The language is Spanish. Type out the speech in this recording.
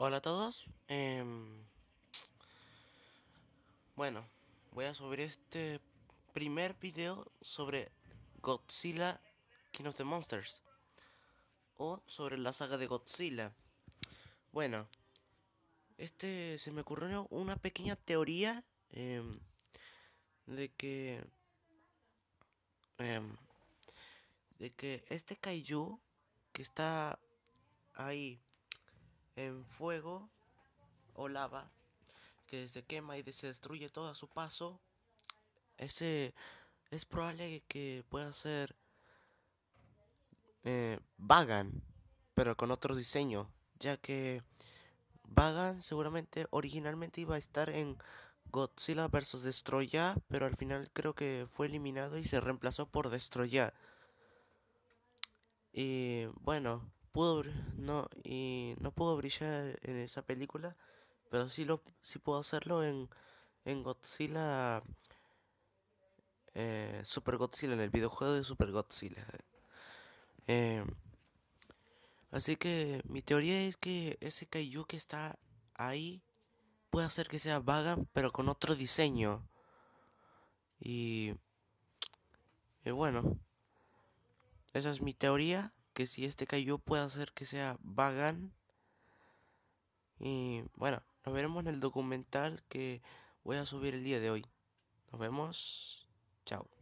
Hola a todos. Em, bueno, voy a subir este primer video sobre Godzilla King of the Monsters. O sobre la saga de Godzilla. Bueno, este se me ocurrió una pequeña teoría em, de que... Em, de que este kaiju que está ahí en fuego o lava que se quema y se destruye todo a su paso, ese es probable que pueda ser eh, Vagan, pero con otro diseño, ya que Vagan seguramente originalmente iba a estar en Godzilla vs. Destroya, pero al final creo que fue eliminado y se reemplazó por Destroya. Y bueno, pudo, no, y no pudo brillar en esa película, pero sí, lo, sí pudo hacerlo en, en Godzilla. Eh, Super Godzilla, en el videojuego de Super Godzilla. Eh, así que mi teoría es que ese Kaiju que está ahí puede hacer que sea Vaga pero con otro diseño. Y, y bueno, esa es mi teoría que si este cayó puede hacer que sea Vagan Y bueno, nos veremos en el documental que voy a subir el día de hoy. Nos vemos. Chao.